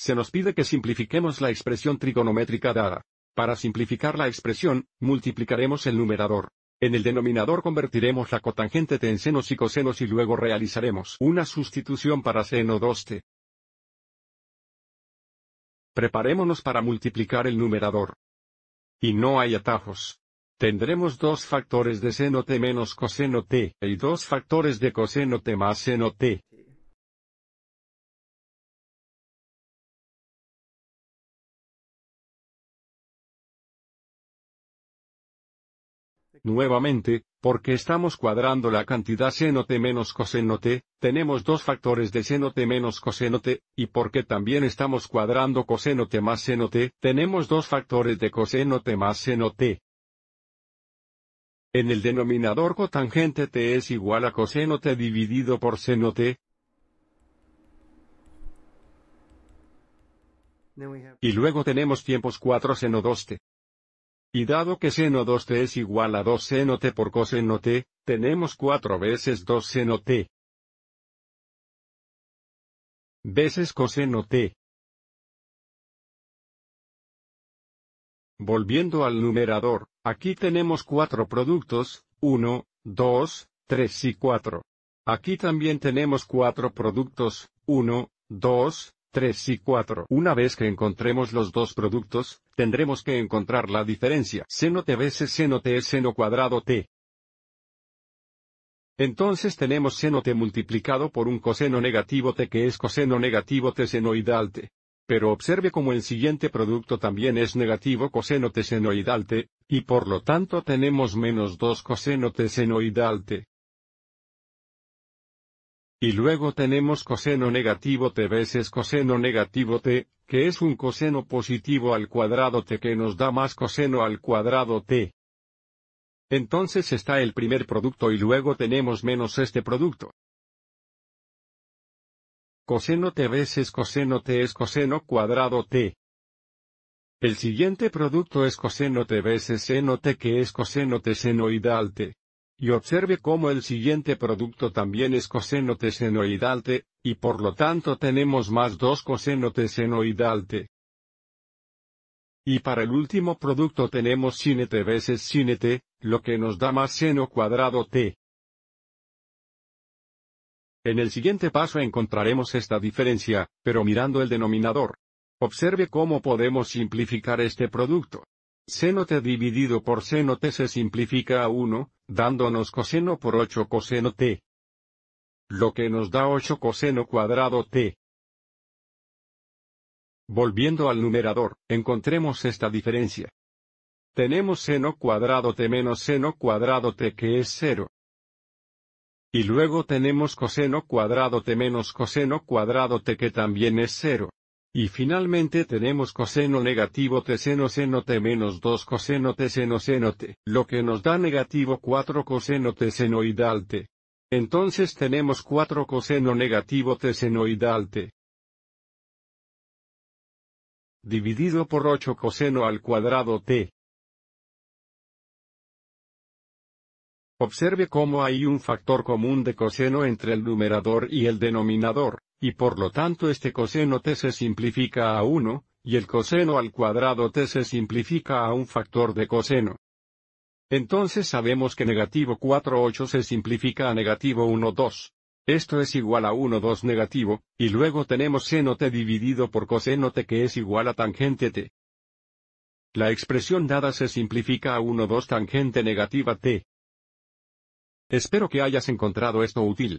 se nos pide que simplifiquemos la expresión trigonométrica dada. Para simplificar la expresión, multiplicaremos el numerador. En el denominador convertiremos la cotangente en senos y cosenos y luego realizaremos una sustitución para seno 2t. Preparémonos para multiplicar el numerador. Y no hay atajos. Tendremos dos factores de seno t menos coseno t y dos factores de coseno t más seno t. Nuevamente, porque estamos cuadrando la cantidad seno t menos coseno t, tenemos dos factores de seno t menos coseno t, y porque también estamos cuadrando coseno t más seno t, tenemos dos factores de coseno t más seno t. En el denominador cotangente t es igual a coseno t dividido por seno t, Y luego tenemos tiempos 4 seno 2t. Y dado que seno 2t es igual a 2 seno t por coseno t, tenemos 4 veces 2 seno t. Veces coseno t. Volviendo al numerador, aquí tenemos cuatro productos, 1, 2, 3 y 4. Aquí también tenemos cuatro productos, 1, 2, 3 y 4. Una vez que encontremos los dos productos, tendremos que encontrar la diferencia. Seno t veces seno t es seno cuadrado t. Entonces tenemos seno t multiplicado por un coseno negativo t que es coseno negativo t senoidal t. Pero observe como el siguiente producto también es negativo coseno t senoidal t, y por lo tanto tenemos menos 2 coseno t senoidal t. Y luego tenemos coseno negativo t veces coseno negativo t, que es un coseno positivo al cuadrado t que nos da más coseno al cuadrado t. Entonces está el primer producto y luego tenemos menos este producto. Coseno t veces coseno t es coseno cuadrado t. El siguiente producto es coseno t veces seno t que es coseno t al t y observe cómo el siguiente producto también es coseno t, y por lo tanto tenemos más 2 coseno t. Y para el último producto tenemos sin t veces sin t, lo que nos da más seno cuadrado t. En el siguiente paso encontraremos esta diferencia, pero mirando el denominador. Observe cómo podemos simplificar este producto. Seno t dividido por seno t se simplifica a 1, dándonos coseno por 8 coseno t. Lo que nos da 8 coseno cuadrado t. Volviendo al numerador, encontremos esta diferencia. Tenemos seno cuadrado t menos seno cuadrado t que es 0. Y luego tenemos coseno cuadrado t menos coseno cuadrado t que también es 0. Y finalmente tenemos coseno negativo t seno seno t menos 2 coseno t seno seno t, lo que nos da negativo 4 coseno t senoidal t. Entonces tenemos 4 coseno negativo t senoidal t. Dividido por 8 coseno al cuadrado t. Observe cómo hay un factor común de coseno entre el numerador y el denominador. Y por lo tanto este coseno t se simplifica a 1, y el coseno al cuadrado t se simplifica a un factor de coseno. Entonces sabemos que negativo 4 8 se simplifica a negativo 1 2. Esto es igual a 1 2 negativo, y luego tenemos seno t dividido por coseno t que es igual a tangente t. La expresión dada se simplifica a 1 2 tangente negativa t. Espero que hayas encontrado esto útil.